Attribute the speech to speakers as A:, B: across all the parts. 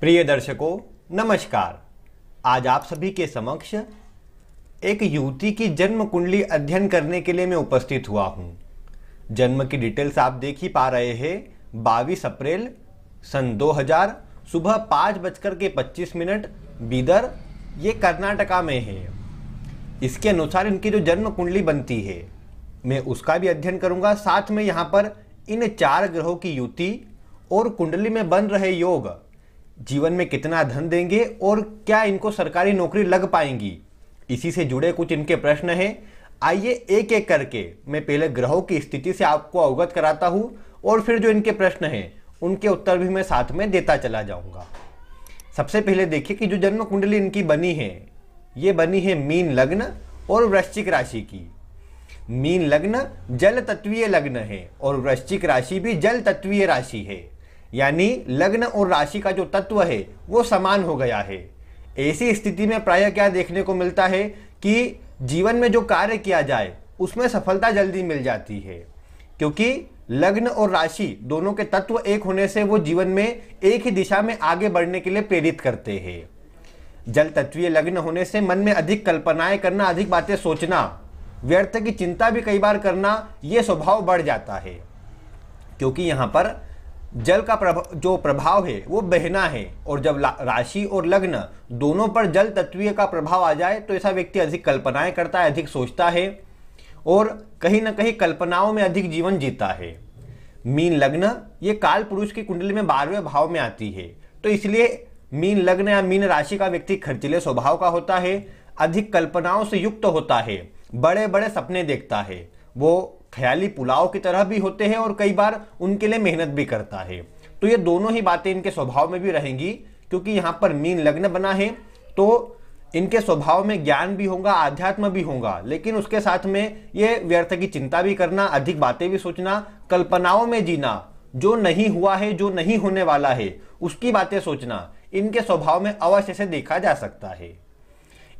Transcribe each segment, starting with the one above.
A: प्रिय दर्शकों नमस्कार आज आप सभी के समक्ष एक युवती की जन्म कुंडली अध्ययन करने के लिए मैं उपस्थित हुआ हूँ जन्म की डिटेल्स आप देख ही पा रहे हैं 22 अप्रैल सन 2000 सुबह पाँच बजकर के 25 मिनट बीदर ये कर्नाटका में है इसके अनुसार इनकी जो जन्म कुंडली बनती है मैं उसका भी अध्ययन करूँगा साथ में यहाँ पर इन चार ग्रहों की युति और कुंडली में बन रहे योग जीवन में कितना धन देंगे और क्या इनको सरकारी नौकरी लग पाएंगी इसी से जुड़े कुछ इनके प्रश्न हैं आइए एक एक करके मैं पहले ग्रहों की स्थिति से आपको अवगत कराता हूँ और फिर जो इनके प्रश्न हैं उनके उत्तर भी मैं साथ में देता चला जाऊँगा सबसे पहले देखिए कि जो जन्म कुंडली इनकी बनी है ये बनी है मीन लग्न और वृश्चिक राशि की मीन लग्न जल तत्वीय लग्न है और वृश्चिक राशि भी जल तत्वीय राशि है यानी लग्न और राशि का जो तत्व है वो समान हो गया है ऐसी स्थिति में प्राय क्या देखने को मिलता है कि जीवन में जो कार्य किया जाए उसमें सफलता जल्दी मिल जाती है क्योंकि लग्न और राशि दोनों के तत्व एक होने से वो जीवन में एक ही दिशा में आगे बढ़ने के लिए प्रेरित करते हैं जल तत्वीय लग्न होने से मन में अधिक कल्पनाएं करना अधिक बातें सोचना व्यर्थ की चिंता भी कई बार करना ये स्वभाव बढ़ जाता है क्योंकि यहाँ पर जल का प्रभाव जो प्रभाव है वो बहना है और जब राशि और लग्न दोनों पर जल तत्वीय का प्रभाव आ जाए तो ऐसा व्यक्ति अधिक कल्पनाएं करता है अधिक सोचता है और कहीं ना कहीं कल्पनाओं में अधिक जीवन जीता है मीन लग्न ये काल पुरुष की कुंडली में बारहवें भाव में आती है तो इसलिए मीन लग्न या मीन राशि का व्यक्ति खर्चिले स्वभाव का होता है अधिक कल्पनाओं से युक्त होता है बड़े बड़े सपने देखता है वो ख्याली पुलाव की तरह भी होते हैं और कई बार उनके लिए मेहनत भी करता है तो ये दोनों ही बातें इनके स्वभाव में भी रहेंगी क्योंकि यहाँ पर मीन लग्न बना है तो इनके स्वभाव में ज्ञान भी होगा आध्यात्म भी होगा लेकिन उसके साथ में ये व्यर्थ की चिंता भी करना अधिक बातें भी सोचना कल्पनाओं में जीना जो नहीं हुआ है जो नहीं होने वाला है उसकी बातें सोचना इनके स्वभाव में अवश्य से देखा जा सकता है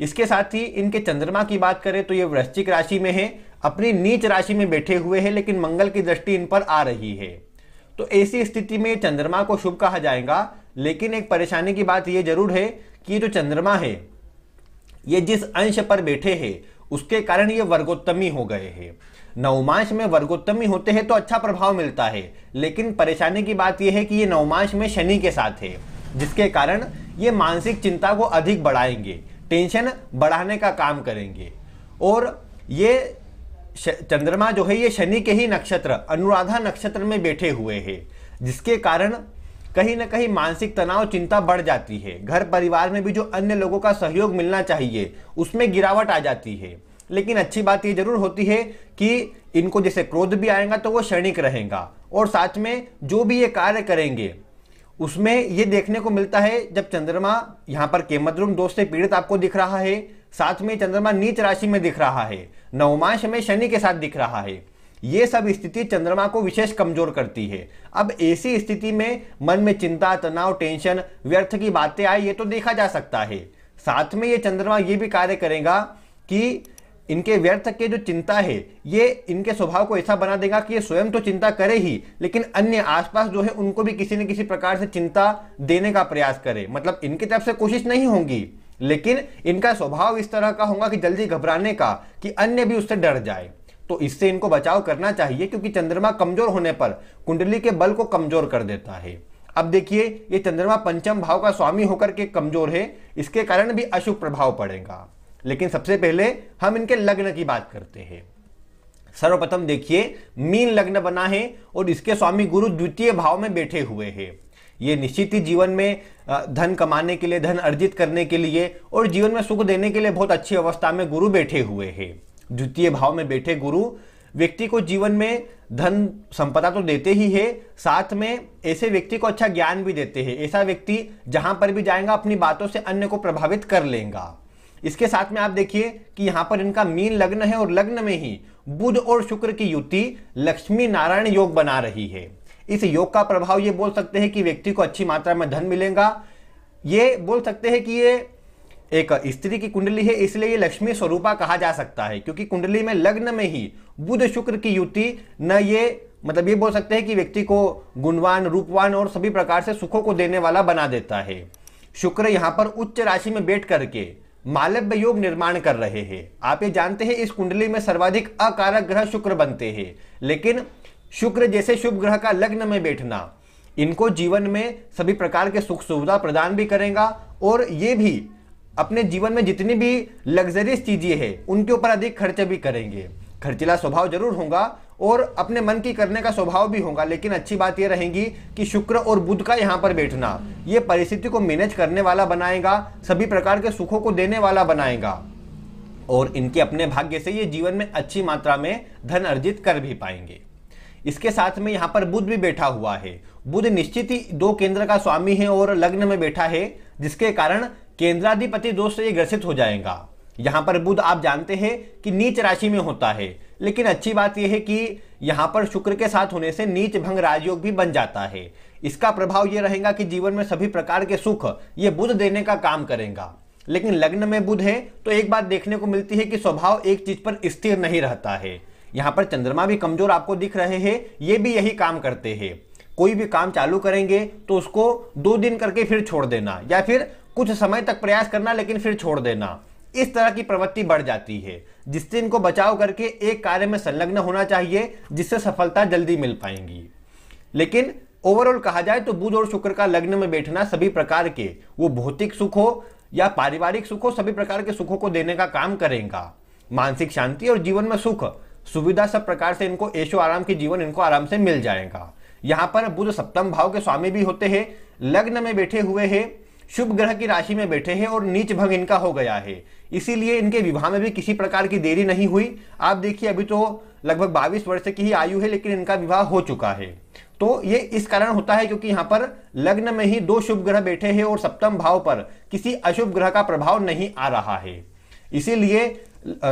A: इसके साथ ही इनके चंद्रमा की बात करें तो ये वृश्चिक राशि में है अपनी नीच राशि में बैठे हुए हैं लेकिन मंगल की दृष्टि इन पर आ रही है तो ऐसी स्थिति में चंद्रमा को शुभ कहा जाएगा लेकिन एक परेशानी की बात यह जरूर है कि जो चंद्रमा है ये जिस अंश पर बैठे हैं उसके कारण ये वर्गोत्तमी हो गए हैं नवमांश में वर्गोत्तमी होते हैं तो अच्छा प्रभाव मिलता है लेकिन परेशानी की बात यह है कि ये नवमांश में शनि के साथ है जिसके कारण ये मानसिक चिंता को अधिक बढ़ाएंगे टेंशन बढ़ाने का काम करेंगे और ये चंद्रमा जो है ये शनि के ही नक्षत्र अनुराधा नक्षत्र में बैठे हुए है जिसके कारण कहीं ना कहीं मानसिक तनाव चिंता बढ़ जाती है घर परिवार में भी जो अन्य लोगों का सहयोग मिलना चाहिए उसमें गिरावट आ जाती है लेकिन अच्छी बात ये जरूर होती है कि इनको जैसे क्रोध भी आएगा तो वो क्षणिक रहेगा और साथ में जो भी ये कार्य करेंगे उसमें ये देखने को मिलता है जब चंद्रमा यहाँ पर केमद्रुम दोष से पीड़ित आपको दिख रहा है साथ में चंद्रमा नीच राशि में दिख रहा है नवमांश में शनि के साथ दिख रहा है ये सब स्थिति चंद्रमा को विशेष कमजोर करती है अब ऐसी स्थिति में मन में चिंता तनाव टेंशन व्यर्थ की बातें आए ये तो देखा जा सकता है साथ में ये चंद्रमा ये भी कार्य करेगा कि इनके व्यर्थ के जो चिंता है ये इनके स्वभाव को ऐसा बना देगा कि ये स्वयं तो चिंता करे ही लेकिन अन्य आसपास जो है उनको भी किसी न किसी प्रकार से चिंता देने का प्रयास करे मतलब इनकी तरफ से कोशिश नहीं होगी लेकिन इनका स्वभाव इस तरह का होगा कि जल्दी घबराने का कि अन्य भी उससे डर जाए तो इससे इनको बचाव करना चाहिए क्योंकि चंद्रमा कमजोर होने पर कुंडली के बल को कमजोर कर देता है अब देखिए ये चंद्रमा पंचम भाव का स्वामी होकर के कमजोर है इसके कारण भी अशुभ प्रभाव पड़ेगा लेकिन सबसे पहले हम इनके लग्न की बात करते हैं सर्वप्रथम देखिए मीन लग्न बना है और इसके स्वामी गुरु द्वितीय भाव में बैठे हुए हैं ये निश्चित ही जीवन में धन कमाने के लिए धन अर्जित करने के लिए और जीवन में सुख देने के लिए बहुत अच्छी अवस्था में गुरु बैठे हुए हैं द्वितीय भाव में बैठे गुरु व्यक्ति को जीवन में धन संपदा तो देते ही है साथ में ऐसे व्यक्ति को अच्छा ज्ञान भी देते हैं ऐसा व्यक्ति जहां पर भी जाएगा अपनी बातों से अन्य को प्रभावित कर लेगा इसके साथ में आप देखिए कि यहां पर इनका मीन लग्न है और लग्न में ही बुध और शुक्र की युति लक्ष्मी नारायण योग बना रही है इस योग का प्रभाव ये बोल सकते हैं कि व्यक्ति को अच्छी मात्रा में धन मिलेगा ये बोल सकते हैं कि ये एक स्त्री की कुंडली है इसलिए ये लक्ष्मी स्वरूपा कहा जा सकता है क्योंकि कुंडली में लग्न में ही बुध शुक्र की युति न ये मतलब ये बोल सकते हैं कि व्यक्ति को गुणवान रूपवान और सभी प्रकार से सुखों को देने वाला बना देता है शुक्र यहाँ पर उच्च राशि में बैठ करके मालव्य योग निर्माण कर रहे हैं आप ये जानते हैं इस कुंडली में सर्वाधिक अकारक ग्रह शुक्र बनते हैं लेकिन शुक्र जैसे शुभ ग्रह का लग्न में बैठना इनको जीवन में सभी प्रकार के सुख सुविधा प्रदान भी करेगा और ये भी अपने जीवन में जितनी भी लग्जरियस चीजें हैं उनके ऊपर अधिक खर्च भी करेंगे खर्चिला स्वभाव जरूर होगा और अपने मन की करने का स्वभाव भी होगा लेकिन अच्छी बात यह रहेगी कि शुक्र और बुध का यहाँ पर बैठना ये परिस्थिति को मैनेज करने वाला बनाएगा सभी प्रकार के सुखों को देने वाला बनाएगा और इनके अपने भाग्य से ये जीवन में अच्छी मात्रा में धन अर्जित कर भी पाएंगे इसके साथ में यहाँ पर बुद्ध भी बैठा हुआ है बुद्ध निश्चित ही दो केंद्र का स्वामी है और लग्न में बैठा है जिसके कारण केंद्राधिपति दोष से ये ग्रसित हो जाएगा यहाँ पर बुद्ध आप जानते हैं कि नीच राशि में होता है लेकिन अच्छी बात यह है कि यहाँ पर शुक्र के साथ होने से नीच भंग राजयोग भी बन जाता है इसका प्रभाव ये रहेगा कि जीवन में सभी प्रकार के सुख ये बुद्ध देने का काम करेगा लेकिन लग्न में बुध है तो एक बात देखने को मिलती है कि स्वभाव एक चीज पर स्थिर नहीं रहता है यहां पर चंद्रमा भी कमजोर आपको दिख रहे हैं ये भी यही काम करते हैं कोई भी काम चालू करेंगे तो उसको दो दिन करके फिर छोड़ देना या फिर कुछ समय तक प्रयास करना लेकिन फिर छोड़ देना इस तरह की प्रवृत्ति बढ़ जाती है जिससे इनको बचाव करके एक कार्य में संलग्न होना चाहिए जिससे सफलता जल्दी मिल पाएंगी लेकिन ओवरऑल कहा जाए तो बुध और शुक्र का लग्न में बैठना सभी प्रकार के वो भौतिक सुख हो या पारिवारिक सुख हो सभी प्रकार के सुखों को देने का काम करेगा मानसिक शांति और जीवन में सुख सुविधा सब प्रकार से इनको ऐशो आराम के जीवन इनको आराम से मिल जाएगा यहाँ पर बुध सप्तम भाव के स्वामी भी होते हैं लग्न में बैठे हुए हैं शुभ ग्रह की राशि में बैठे हैं और नीच भंग इनका हो गया है इसीलिए इनके विवाह में भी किसी प्रकार की देरी नहीं हुई आप देखिए अभी तो लगभग बाईस वर्ष की ही आयु है लेकिन इनका विवाह हो चुका है तो ये इस कारण होता है क्योंकि यहाँ पर लग्न में ही दो शुभ ग्रह बैठे हैं और सप्तम भाव पर किसी अशुभ ग्रह का प्रभाव नहीं आ रहा है इसीलिए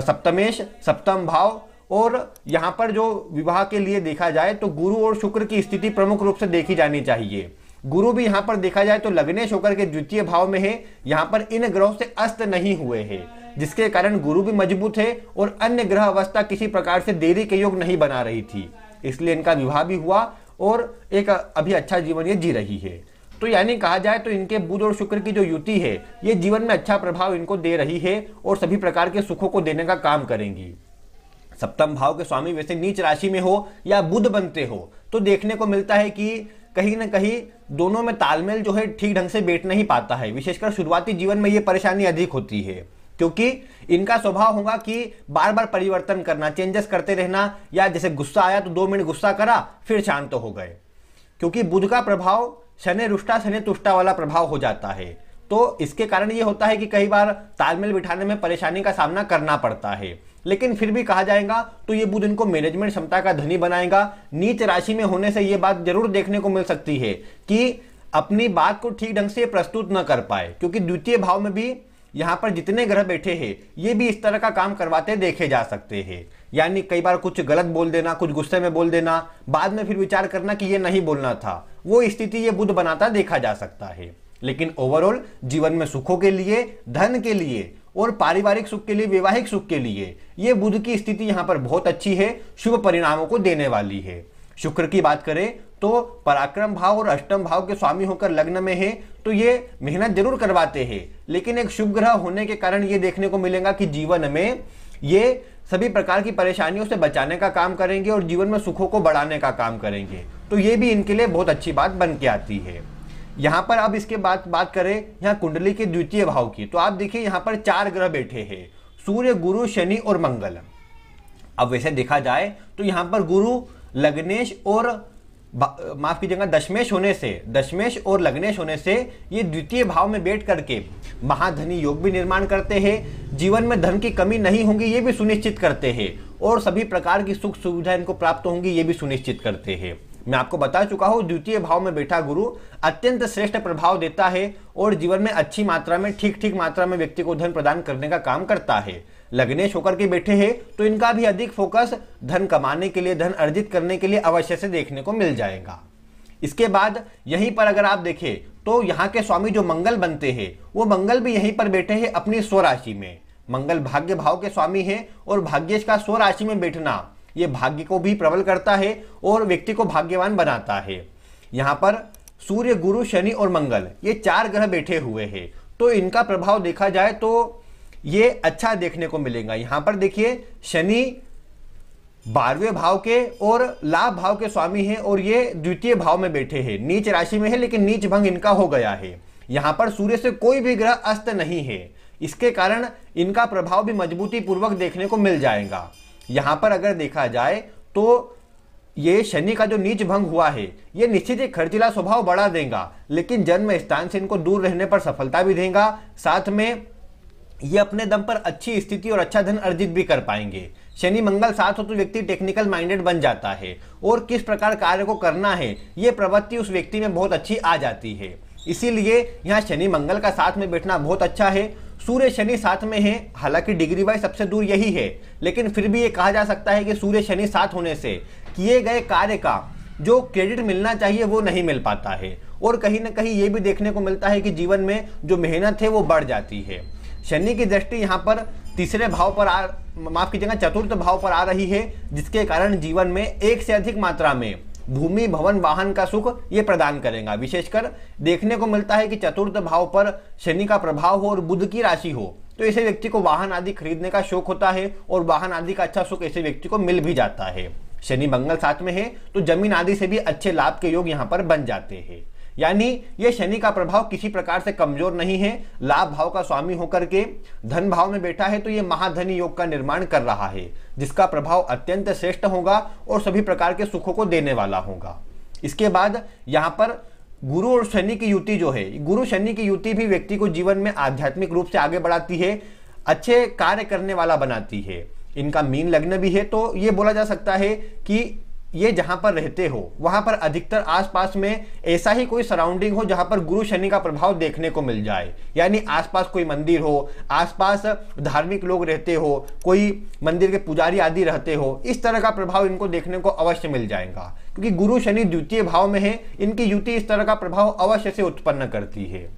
A: सप्तमेश सप्तम भाव और यहाँ पर जो विवाह के लिए देखा जाए तो गुरु और शुक्र की स्थिति प्रमुख रूप से देखी जानी चाहिए गुरु भी यहाँ पर देखा जाए तो लग्नेश होकर के द्वितीय भाव में है यहाँ पर इन ग्रहों से अस्त नहीं हुए हैं जिसके कारण गुरु भी मजबूत है और अन्य ग्रह अवस्था किसी प्रकार से देरी के योग नहीं बना रही थी इसलिए इनका विवाह भी हुआ और एक अभी अच्छा जीवन ये जी रही है तो यानी कहा जाए तो इनके बुध और शुक्र की जो युति है ये जीवन में अच्छा प्रभाव इनको दे रही है और सभी प्रकार के सुखों को देने का काम करेंगी सप्तम भाव के स्वामी वैसे नीच राशि में हो या बुध बनते हो तो देखने को मिलता है कि कहीं ना कहीं दोनों में तालमेल जो है ठीक ढंग से बैठ नहीं पाता है विशेषकर शुरुआती जीवन में ये परेशानी अधिक होती है क्योंकि इनका स्वभाव होगा कि बार बार परिवर्तन करना चेंजेस करते रहना या जैसे गुस्सा आया तो दो मिनट गुस्सा करा फिर शांत तो हो गए क्योंकि बुध का प्रभाव शनि रुष्टा शनि तुष्टा वाला प्रभाव हो जाता है तो इसके कारण ये होता है कि कई बार तालमेल बिठाने में परेशानी का सामना करना पड़ता है लेकिन फिर भी कहा जाएगा तो ये बुध इनको मैनेजमेंट क्षमता का धनी बनाएगा नीच राशि में होने से ये बात जरूर देखने को मिल सकती है कि अपनी बात को ठीक ढंग से प्रस्तुत न कर पाए क्योंकि द्वितीय भाव में भी यहाँ पर जितने ग्रह बैठे हैं ये भी इस तरह का काम करवाते देखे जा सकते हैं यानी कई बार कुछ गलत बोल देना कुछ गुस्से में बोल देना बाद में फिर विचार करना कि ये नहीं बोलना था वो स्थिति ये बुद्ध बनाता देखा जा सकता है लेकिन ओवरऑल जीवन में सुखों के लिए धन के लिए और पारिवारिक सुख के लिए वैवाहिक सुख के लिए ये बुध की स्थिति यहाँ पर बहुत अच्छी है शुभ परिणामों को देने वाली है शुक्र की बात करें तो पराक्रम भाव और अष्टम भाव के स्वामी होकर लग्न में है तो ये मेहनत जरूर करवाते हैं लेकिन एक शुभ ग्रह होने के कारण ये देखने को मिलेगा कि जीवन में ये सभी प्रकार की परेशानियों से बचाने का काम करेंगे और जीवन में सुखों को बढ़ाने का काम करेंगे तो ये भी इनके लिए बहुत अच्छी बात बन के आती है यहां पर आप इसके बाद बात करें यहाँ कुंडली के द्वितीय भाव की तो आप देखिए यहाँ पर चार ग्रह बैठे हैं सूर्य गुरु शनि और मंगल अब वैसे देखा जाए तो यहाँ पर गुरु लग्नेश और माफ कीजिएगा दशमेश होने से दशमेश और लग्नेश होने से ये द्वितीय भाव में बैठ करके महाधनी योग भी निर्माण करते हैं जीवन में धन की कमी नहीं होगी ये भी सुनिश्चित करते हैं और सभी प्रकार की सुख सुविधा इनको प्राप्त होंगी ये भी सुनिश्चित करते हैं मैं आपको बता चुका हूँ द्वितीय भाव में बैठा गुरु अत्यंत श्रेष्ठ प्रभाव देता है और जीवन में अच्छी मात्रा में ठीक ठीक मात्रा में व्यक्ति को धन प्रदान करने का काम करता है लग्नेश होकर के बैठे हैं तो इनका भी अधिक फोकस धन कमाने के लिए धन अर्जित करने के लिए अवश्य से देखने को मिल जाएगा इसके बाद यहीं पर अगर आप देखें तो यहाँ के स्वामी जो मंगल बनते हैं वो मंगल भी यहीं पर बैठे हैं अपनी स्वराशि में मंगल भाग्य भाव के स्वामी हैं और भाग्येश का स्वराशि में बैठना ये भाग्य को भी प्रबल करता है और व्यक्ति को भाग्यवान बनाता है यहाँ पर सूर्य गुरु शनि और मंगल ये चार ग्रह बैठे हुए हैं तो इनका प्रभाव देखा जाए तो ये अच्छा देखने को मिलेगा यहाँ पर देखिए शनि बारहवें भाव के और लाभ भाव के स्वामी हैं और ये द्वितीय भाव में बैठे हैं नीच राशि में है लेकिन नीच भंग इनका हो गया है यहाँ पर सूर्य से कोई भी ग्रह अस्त नहीं है इसके कारण इनका प्रभाव भी मजबूती पूर्वक देखने को मिल जाएगा यहाँ पर अगर देखा जाए तो ये शनि का जो नीच भंग हुआ है ये निश्चित ही खर्चिला स्वभाव बढ़ा देगा लेकिन जन्म स्थान से इनको दूर रहने पर सफलता भी देगा साथ में ये अपने दम पर अच्छी स्थिति और अच्छा धन अर्जित भी कर पाएंगे शनि मंगल साथ हो तो व्यक्ति टेक्निकल माइंडेड बन जाता है और किस प्रकार कार्य को करना है ये प्रवृत्ति उस व्यक्ति में बहुत अच्छी आ जाती है इसीलिए यहाँ शनि मंगल का साथ में बैठना बहुत अच्छा है सूर्य शनि साथ में है हालांकि डिग्री वाइज सबसे दूर यही है लेकिन फिर भी ये कहा जा सकता है कि सूर्य शनि साथ होने से किए गए कार्य का जो क्रेडिट मिलना चाहिए वो नहीं मिल पाता है और कहीं ना कहीं ये भी देखने को मिलता है कि जीवन में जो मेहनत है वो बढ़ जाती है शनि की दृष्टि यहाँ पर तीसरे भाव पर आ माफ कीजिएगा चतुर्थ भाव पर आ रही है जिसके कारण जीवन में एक से अधिक मात्रा में भूमि भवन वाहन का सुख ये प्रदान करेगा विशेषकर देखने को मिलता है कि चतुर्थ भाव पर शनि का प्रभाव हो और बुद्ध की राशि हो तो ऐसे व्यक्ति को वाहन आदि खरीदने का शौक होता है और वाहन आदि का अच्छा सुख ऐसे व्यक्ति को मिल भी जाता है शनि मंगल साथ में है तो जमीन आदि से भी अच्छे लाभ के योग यहाँ पर बन जाते हैं यानी ये शनि का प्रभाव किसी प्रकार से कमजोर नहीं है लाभ भाव का स्वामी होकर के धन भाव में बैठा है तो ये महाधनी योग का निर्माण कर रहा है जिसका प्रभाव अत्यंत श्रेष्ठ होगा और सभी प्रकार के सुखों को देने वाला होगा इसके बाद यहाँ पर गुरु और शनि की युति जो है गुरु शनि की युति भी व्यक्ति को जीवन में आध्यात्मिक रूप से आगे बढ़ाती है अच्छे कार्य करने वाला बनाती है इनका मीन लग्न भी है तो ये बोला जा सकता है कि ये जहां पर रहते हो वहां पर अधिकतर आसपास में ऐसा ही कोई सराउंडिंग हो जहाँ पर गुरु शनि का प्रभाव देखने को मिल जाए यानी आसपास कोई मंदिर हो आसपास धार्मिक लोग रहते हो कोई मंदिर के पुजारी आदि रहते हो इस तरह का प्रभाव इनको देखने को अवश्य मिल जाएगा क्योंकि गुरु शनि द्वितीय भाव में है इनकी युति इस तरह का प्रभाव अवश्य से उत्पन्न करती है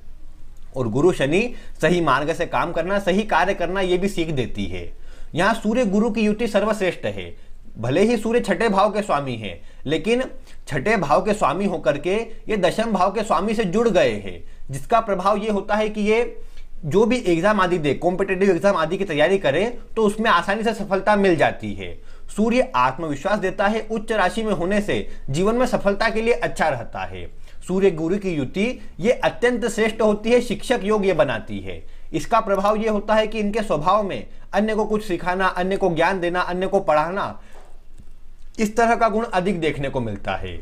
A: और गुरु शनि सही मार्ग से काम करना सही कार्य करना ये भी सीख देती है यहाँ सूर्य गुरु की युति सर्वश्रेष्ठ है भले ही सूर्य छठे भाव के स्वामी हैं लेकिन छठे भाव के स्वामी होकर के ये दशम भाव के स्वामी से जुड़ गए हैं जिसका प्रभाव ये होता है कि ये जो भी एग्जाम आदि दे कॉम्पिटेटिव एग्जाम आदि की तैयारी करे तो उसमें आसानी से सफलता मिल जाती है सूर्य आत्मविश्वास देता है उच्च राशि में होने से जीवन में सफलता के लिए अच्छा रहता है सूर्य गुरु की युति ये अत्यंत श्रेष्ठ होती है शिक्षक योग ये बनाती है इसका प्रभाव ये होता है कि इनके स्वभाव में अन्य को कुछ सिखाना अन्य को ज्ञान देना अन्य को पढ़ाना इस तरह का गुण अधिक देखने को मिलता है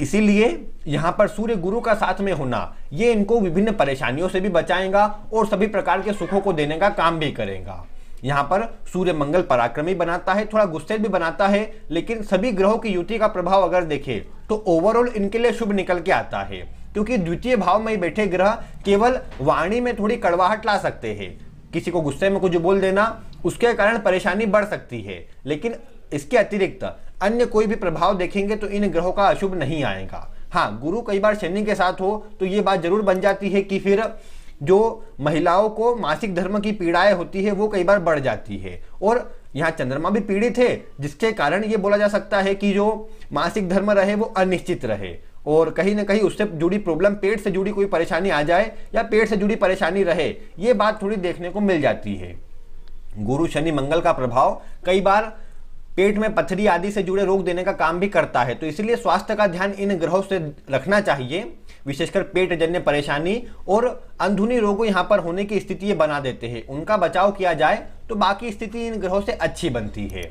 A: इसीलिए यहां पर सूर्य गुरु का साथ में होना यह इनको विभिन्न परेशानियों से भी बचाएगा और सभी प्रकार के सुखों को देने का काम भी करेगा यहाँ पर सूर्य मंगल पराक्रमी बनाता है थोड़ा गुस्से भी बनाता है लेकिन सभी ग्रहों की युति का प्रभाव अगर देखें तो ओवरऑल इनके लिए शुभ निकल के आता है क्योंकि द्वितीय भाव में बैठे ग्रह केवल वाणी में थोड़ी कड़वाहट ला सकते हैं किसी को गुस्से में कुछ बोल देना उसके कारण परेशानी बढ़ सकती है लेकिन इसके अतिरिक्त अन्य कोई भी प्रभाव देखेंगे तो इन ग्रहों का अशुभ नहीं आएगा हाँ गुरु कई बार शनि के साथ हो तो ये बात जरूर बन जाती है कि फिर जो महिलाओं को मासिक धर्म की पीड़ाएं होती है वो कई बार बढ़ जाती है और यहाँ चंद्रमा भी पीड़ित है जिसके कारण ये बोला जा सकता है कि जो मासिक धर्म रहे वो अनिश्चित रहे और कहीं ना कहीं उससे जुड़ी प्रॉब्लम पेट से जुड़ी कोई परेशानी आ जाए या पेट से जुड़ी परेशानी रहे ये बात थोड़ी देखने को मिल जाती है गुरु शनि मंगल का प्रभाव कई बार पेट में पथरी आदि से जुड़े रोग देने का काम भी करता है तो इसलिए स्वास्थ्य का ध्यान इन ग्रहों से रखना चाहिए विशेषकर पेट जन्य परेशानी और अंधुनी रोगों यहाँ पर होने की स्थिति ये बना देते हैं उनका बचाव किया जाए तो बाकी स्थिति इन ग्रहों से अच्छी बनती है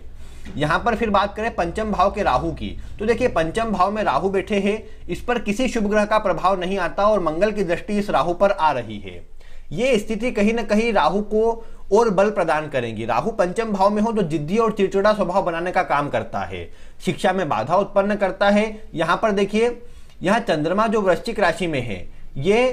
A: यहाँ पर फिर बात करें पंचम भाव के राहु की तो देखिए पंचम भाव में राहु बैठे हैं इस पर किसी शुभ ग्रह का प्रभाव नहीं आता और मंगल की दृष्टि इस राहु पर आ रही है ये स्थिति कहीं ना कहीं राहु को और बल प्रदान करेंगी राहु पंचम भाव में हो तो जिद्दी और चिड़चिड़ा स्वभाव बनाने का काम करता है शिक्षा में बाधा उत्पन्न करता है यहां पर देखिए यहां चंद्रमा जो वृश्चिक राशि में है ये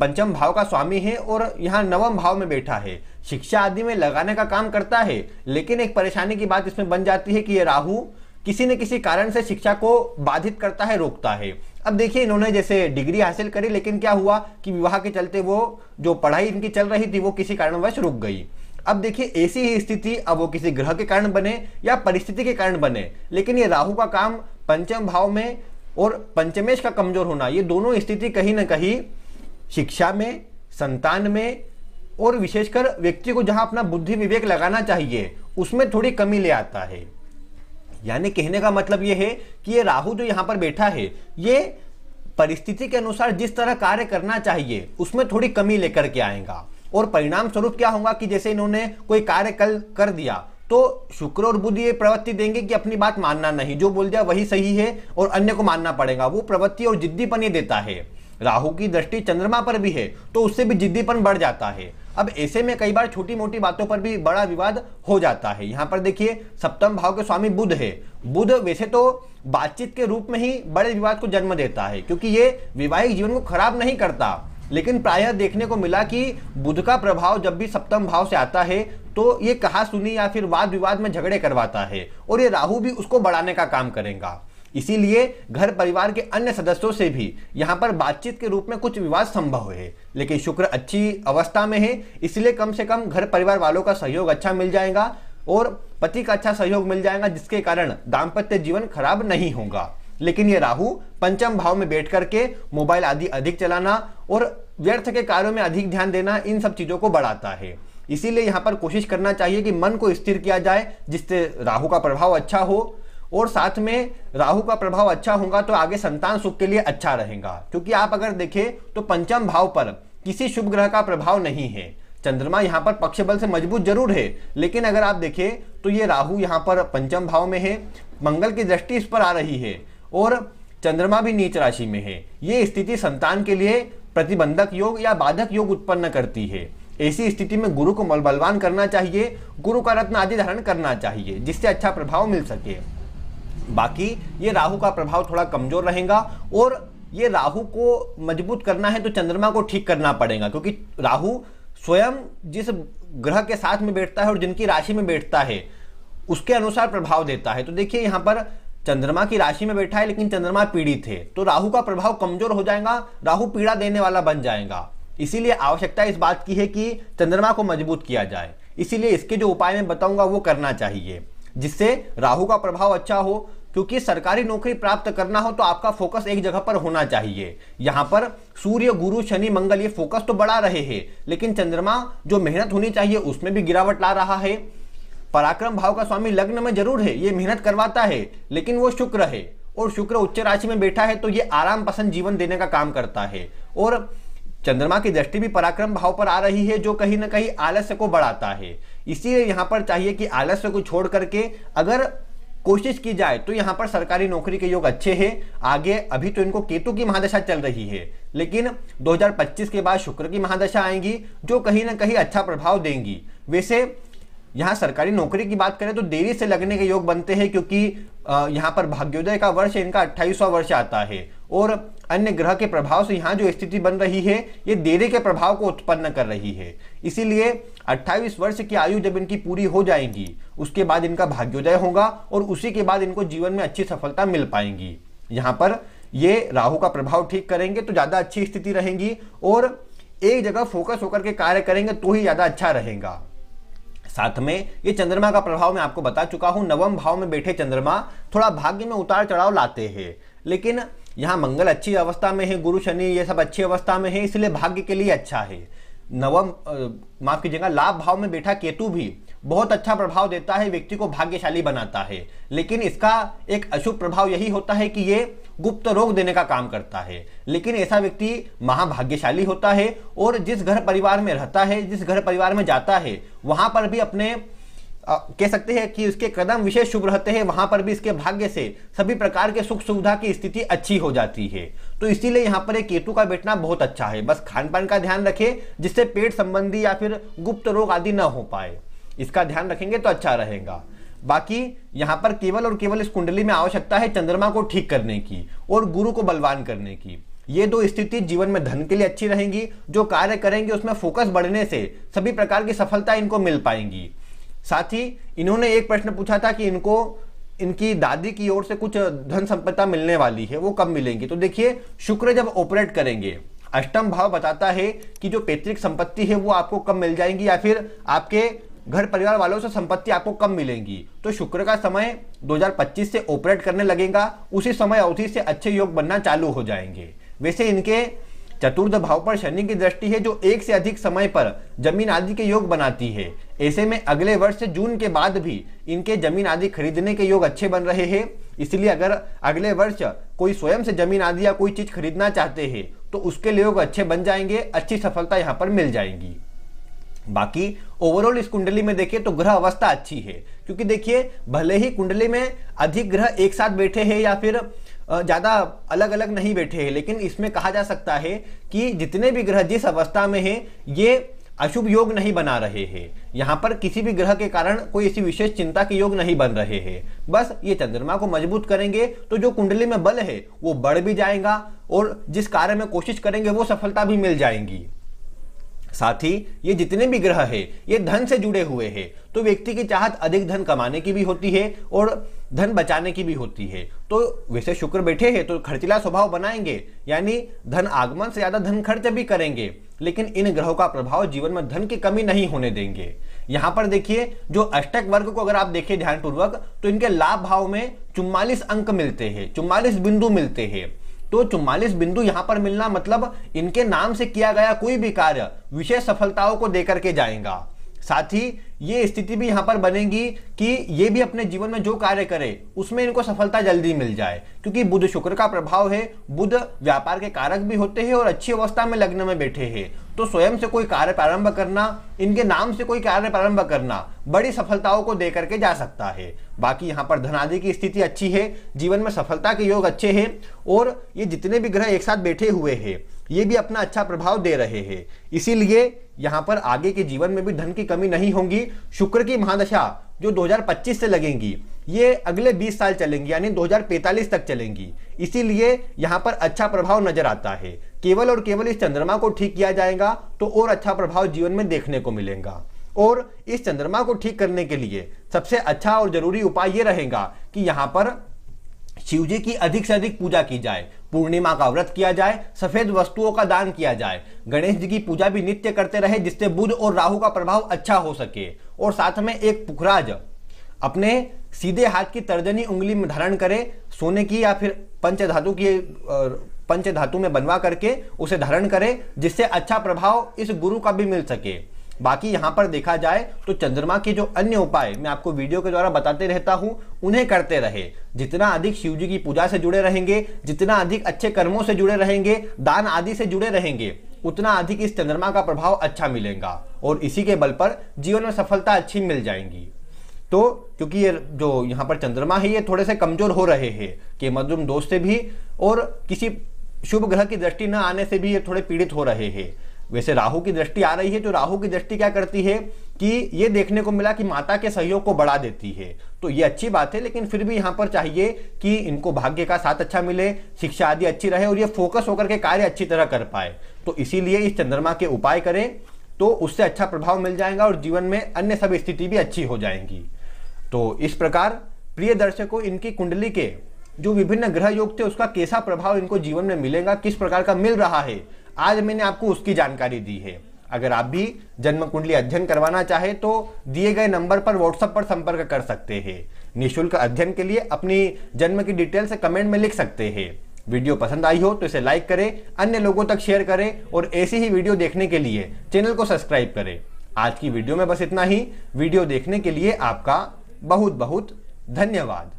A: पंचम भाव का स्वामी है और यहाँ नवम भाव में बैठा है शिक्षा आदि में लगाने का काम करता है लेकिन एक परेशानी की बात इसमें बन जाती है कि ये राहु किसी न किसी कारण से शिक्षा को बाधित करता है रोकता है अब देखिए इन्होंने जैसे डिग्री हासिल करी लेकिन क्या हुआ कि विवाह के चलते वो जो पढ़ाई इनकी चल रही थी वो किसी कारणवश रुक गई अब देखिए ऐसी ही स्थिति अब वो किसी ग्रह के कारण बने या परिस्थिति के कारण बने लेकिन ये राहु का काम पंचम भाव में और पंचमेश का कमजोर होना ये दोनों स्थिति कहीं ना कहीं शिक्षा में संतान में और विशेषकर व्यक्ति को जहां अपना बुद्धि विवेक लगाना चाहिए उसमें थोड़ी कमी ले आता है यानी कहने का मतलब यह है कि ये राहु जो यहाँ पर बैठा है ये परिस्थिति के अनुसार जिस तरह कार्य करना चाहिए उसमें थोड़ी कमी लेकर के आएगा और परिणाम स्वरूप क्या होगा कि जैसे इन्होंने कोई कार्य कल कर दिया तो शुक्र और बुद्ध ये प्रवृत्ति देंगे कि अपनी बात मानना नहीं जो बोल दिया वही सही है और अन्य को मानना पड़ेगा वो प्रवृत्ति और जिद्दीपन ये देता है राहु की दृष्टि चंद्रमा पर भी है तो उससे भी जिद्दीपन बढ़ जाता है अब ऐसे में कई बार छोटी मोटी बातों पर भी बड़ा विवाद हो जाता है यहाँ पर देखिए सप्तम भाव के स्वामी बुध है बुध वैसे तो बातचीत के रूप में ही बड़े विवाद को जन्म देता है क्योंकि ये विवाहिक जीवन को खराब नहीं करता लेकिन प्रायः देखने को मिला कि बुध का प्रभाव जब भी सप्तम भाव से आता है तो ये कहा सुनी या फिर वाद विवाद में झगड़े करवाता है और ये राहु भी उसको बढ़ाने का काम करेगा इसीलिए घर परिवार के अन्य सदस्यों से भी यहाँ पर बातचीत के रूप में कुछ विवाद संभव है लेकिन शुक्र अच्छी अवस्था में है इसलिए कम से कम घर परिवार वालों का सहयोग अच्छा मिल जाएगा और पति का अच्छा सहयोग मिल जाएगा जिसके कारण दाम्पत्य जीवन खराब नहीं होगा लेकिन ये राहु पंचम भाव में बैठ करके मोबाइल आदि अधिक चलाना और व्यर्थ के कार्यों में अधिक ध्यान देना इन सब चीज़ों को बढ़ाता है इसीलिए यहाँ पर कोशिश करना चाहिए कि मन को स्थिर किया जाए जिससे राहु का प्रभाव अच्छा हो और साथ में राहु का प्रभाव अच्छा होगा तो आगे संतान सुख के लिए अच्छा रहेगा क्योंकि आप अगर देखें तो पंचम भाव पर किसी शुभ ग्रह का प्रभाव नहीं है चंद्रमा यहाँ पर पक्ष बल से मजबूत जरूर है लेकिन अगर आप देखें तो ये राहु यहाँ पर पंचम भाव में है मंगल की दृष्टि इस पर आ रही है और चंद्रमा भी नीच राशि में है ये स्थिति संतान के लिए प्रतिबंधक योग या बाधक योग उत्पन्न करती है ऐसी स्थिति में गुरु को बलवान करना चाहिए गुरु का रत्न आदि धारण करना चाहिए जिससे अच्छा प्रभाव मिल सके बाकी ये राहु का प्रभाव थोड़ा कमजोर रहेगा और ये राहु को मजबूत करना है तो चंद्रमा को ठीक करना पड़ेगा क्योंकि राहु स्वयं जिस ग्रह के साथ में बैठता है और जिनकी राशि में बैठता है उसके अनुसार प्रभाव देता है तो देखिए यहाँ पर चंद्रमा की राशि में बैठा है लेकिन चंद्रमा पीड़ित है तो राहु का प्रभाव कमजोर हो जाएगा राहु पीड़ा देने वाला बन जाएगा इसीलिए आवश्यकता इस बात की है कि चंद्रमा को मजबूत किया जाए इसीलिए इसके जो उपाय मैं बताऊंगा वो करना चाहिए जिससे राहु का प्रभाव अच्छा हो क्योंकि सरकारी नौकरी प्राप्त करना हो तो आपका फोकस एक जगह पर होना चाहिए यहां पर सूर्य गुरु शनि मंगल ये फोकस तो बढ़ा रहे हैं लेकिन चंद्रमा जो मेहनत होनी चाहिए उसमें भी गिरावट ला रहा है पराक्रम भाव का स्वामी लग्न में जरूर है ये मेहनत करवाता है लेकिन वो शुक्र है और शुक्र उच्च राशि में बैठा है तो ये आराम पसंद जीवन देने का काम करता है और चंद्रमा की दृष्टि भी पराक्रम भाव पर आ रही है जो कहीं ना कहीं आलस्य को बढ़ाता है इसीलिए यहां पर चाहिए कि आलस्य को छोड़ करके अगर कोशिश की जाए तो यहाँ पर सरकारी नौकरी के योग अच्छे हैं आगे अभी तो इनको केतु की महादशा चल रही है लेकिन 2025 के बाद शुक्र की महादशा आएंगी जो कहीं ना कहीं अच्छा प्रभाव देंगी वैसे यहाँ सरकारी नौकरी की बात करें तो देरी से लगने के योग बनते हैं क्योंकि यहाँ पर भाग्योदय का वर्ष इनका अट्ठाईसवा वर्ष आता है और अन्य ग्रह के प्रभाव से यहाँ जो स्थिति बन रही है ये देरे के प्रभाव को उत्पन्न कर रही है इसीलिए 28 वर्ष की आयु जब इनकी पूरी हो जाएगी उसके बाद इनका भाग्योदय होगा और उसी के बाद इनको जीवन में अच्छी सफलता मिल पाएंगी यहाँ पर ये राहु का प्रभाव ठीक करेंगे तो ज़्यादा अच्छी स्थिति रहेंगी और एक जगह फोकस होकर के कार्य करेंगे तो ही ज़्यादा अच्छा रहेगा साथ में ये चंद्रमा का प्रभाव मैं आपको बता चुका हूँ नवम भाव में बैठे चंद्रमा थोड़ा भाग्य में उतार चढ़ाव लाते हैं लेकिन यहाँ मंगल अच्छी अवस्था में है गुरु शनि ये सब अच्छी अवस्था में है इसलिए भाग्य के लिए अच्छा है नवम माफ कीजिएगा लाभ भाव में बैठा केतु भी बहुत अच्छा प्रभाव देता है व्यक्ति को भाग्यशाली बनाता है लेकिन इसका एक अशुभ प्रभाव यही होता है कि ये गुप्त रोग देने का काम करता है लेकिन ऐसा व्यक्ति महाभाग्यशाली होता है और जिस घर परिवार में रहता है जिस घर परिवार में जाता है वहां पर भी अपने कह सकते हैं कि उसके कदम विशेष शुभ रहते हैं वहां पर भी इसके भाग्य से सभी प्रकार के सुख सुविधा की स्थिति अच्छी हो जाती है तो इसीलिए यहाँ पर एक केतु का बैठना बहुत अच्छा है बस खान पान का ध्यान रखें जिससे पेट संबंधी या फिर गुप्त रोग आदि न हो पाए इसका ध्यान रखेंगे तो अच्छा रहेगा बाकी यहाँ पर केवल और केवल इस कुंडली में आवश्यकता है चंद्रमा को ठीक करने की और गुरु को बलवान करने की ये दो स्थिति जीवन में धन के लिए अच्छी रहेंगी जो कार्य करेंगे उसमें फोकस बढ़ने से सभी प्रकार की सफलता इनको मिल पाएंगी साथ ही इन्होंने एक प्रश्न पूछा था कि इनको इनकी दादी की ओर से कुछ धन संपदा मिलने वाली है वो कब मिलेंगी तो देखिए शुक्र जब ऑपरेट करेंगे अष्टम भाव बताता है कि जो पैतृक संपत्ति है वो आपको कब मिल जाएंगी या फिर आपके घर परिवार वालों से संपत्ति आपको कम मिलेंगी तो शुक्र का समय 2025 से ऑपरेट करने लगेगा उसी समय अवधि से अच्छे योग बनना चालू हो जाएंगे वैसे इनके चतुर्थ भाव पर शनि की दृष्टि है जो एक से अधिक समय पर जमीन आदि के योग बनाती है ऐसे में अगले वर्ष जून के बाद भी इनके जमीन आदि खरीदने के योग अच्छे बन रहे हैं इसलिए अगर अगले वर्ष कोई स्वयं से जमीन आदि या कोई चीज खरीदना चाहते हैं तो उसके लिए योग अच्छे बन जाएंगे अच्छी सफलता यहाँ पर मिल जाएगी बाकी ओवरऑल इस कुंडली में देखिए तो ग्रह अवस्था अच्छी है क्योंकि देखिए भले ही कुंडली में अधिक ग्रह एक साथ बैठे हैं या फिर ज़्यादा अलग अलग नहीं बैठे हैं लेकिन इसमें कहा जा सकता है कि जितने भी ग्रह जिस अवस्था में हैं ये अशुभ योग नहीं बना रहे हैं यहाँ पर किसी भी ग्रह के कारण कोई ऐसी विशेष चिंता के योग नहीं बन रहे हैं बस ये चंद्रमा को मजबूत करेंगे तो जो कुंडली में बल है वो बढ़ भी जाएगा और जिस कार्य में कोशिश करेंगे वो सफलता भी मिल जाएंगी साथ ही ये जितने भी ग्रह है ये धन से जुड़े हुए हैं तो व्यक्ति की चाहत अधिक धन कमाने की भी होती है और धन बचाने की भी होती है तो वैसे शुक्र बैठे हैं तो खर्चिला स्वभाव बनाएंगे यानी धन आगमन से ज्यादा धन खर्च भी करेंगे लेकिन इन ग्रहों का प्रभाव जीवन में धन की कमी नहीं होने देंगे यहां पर देखिए जो अष्टक वर्ग को अगर आप देखिए ध्यानपूर्वक तो इनके लाभ भाव में चुम्बालीस अंक मिलते हैं चुम्बालीस बिंदु मिलते हैं तो चुम्बालीस बिंदु यहां पर मिलना मतलब इनके नाम से किया गया कोई भी कार्य विशेष सफलताओं को देकर के जाएगा साथ ही ये स्थिति भी यहां पर बनेगी कि ये भी अपने जीवन में जो कार्य करे उसमें इनको सफलता जल्दी मिल जाए क्योंकि बुध शुक्र का प्रभाव है बुध व्यापार के कारक भी होते हैं और अच्छी अवस्था में लग्न में बैठे हैं तो स्वयं से कोई कार्य प्रारंभ करना इनके नाम से कोई कार्य प्रारंभ करना बड़ी सफलताओं को दे करके जा सकता है बाकी यहाँ पर धनादि की स्थिति अच्छी है जीवन में सफलता के योग अच्छे हैं और ये जितने भी ग्रह एक साथ बैठे हुए हैं ये भी अपना अच्छा प्रभाव दे रहे हैं इसीलिए यहाँ पर आगे के जीवन में भी धन की कमी नहीं होगी शुक्र की महादशा जो दो से लगेंगी ये अगले 20 साल चलेंगी यानी 2045 तक चलेंगी इसीलिए यहाँ पर अच्छा प्रभाव नजर आता है केवल और केवल इस चंद्रमा को ठीक किया जाएगा तो और अच्छा प्रभाव जीवन में देखने को मिलेगा और इस चंद्रमा को ठीक करने के लिए सबसे अच्छा और जरूरी उपाय ये रहेगा कि यहाँ पर शिव जी की अधिक से अधिक पूजा की जाए पूर्णिमा का व्रत किया जाए सफेद वस्तुओं का दान किया जाए गणेश जी की पूजा भी नित्य करते रहे जिससे बुध और राहु का प्रभाव अच्छा हो सके और साथ में एक पुखराज अपने सीधे हाथ की तर्जनी उंगली में धारण करें सोने की या फिर पंच धातु की पंच धातु में बनवा करके उसे धारण करें जिससे अच्छा प्रभाव इस गुरु का भी मिल सके बाकी यहाँ पर देखा जाए तो चंद्रमा के जो अन्य उपाय मैं आपको वीडियो के द्वारा बताते रहता हूँ उन्हें करते रहे जितना अधिक शिव जी की पूजा से जुड़े रहेंगे जितना अधिक अच्छे कर्मों से जुड़े रहेंगे दान आदि से जुड़े रहेंगे उतना अधिक इस चंद्रमा का प्रभाव अच्छा मिलेगा और इसी के बल पर जीवन में सफलता अच्छी मिल जाएंगी तो क्योंकि ये जो यहाँ पर चंद्रमा है ये थोड़े से कमजोर हो रहे हैं कि मध्यम दोष से भी और किसी शुभ ग्रह की दृष्टि न आने से भी ये थोड़े पीड़ित हो रहे हैं वैसे राहु की दृष्टि आ रही है तो राहु की दृष्टि क्या करती है कि ये देखने को मिला कि माता के सहयोग को बढ़ा देती है तो ये अच्छी बात है लेकिन फिर भी यहाँ पर चाहिए कि इनको भाग्य का साथ अच्छा मिले शिक्षा आदि अच्छी रहे और ये फोकस होकर के कार्य अच्छी तरह कर पाए तो इसीलिए इस चंद्रमा के उपाय करें तो उससे अच्छा प्रभाव मिल जाएगा और जीवन में अन्य सब स्थिति भी अच्छी हो जाएंगी तो इस प्रकार प्रिय दर्शकों इनकी कुंडली के जो विभिन्न ग्रह योग थे उसका कैसा प्रभाव इनको जीवन में मिलेगा किस प्रकार का मिल रहा है आज मैंने आपको उसकी जानकारी दी है अगर आप भी जन्म कुंडली अध्ययन करवाना चाहे तो दिए गए नंबर पर व्हाट्सएप पर संपर्क कर सकते हैं निशुल्क अध्ययन के लिए अपनी जन्म की डिटेल से कमेंट में लिख सकते हैं वीडियो पसंद आई हो तो इसे लाइक करें अन्य लोगों तक शेयर करें और ऐसी ही वीडियो देखने के लिए चैनल को सब्सक्राइब करें आज की वीडियो में बस इतना ही वीडियो देखने के लिए आपका बहुत बहुत धन्यवाद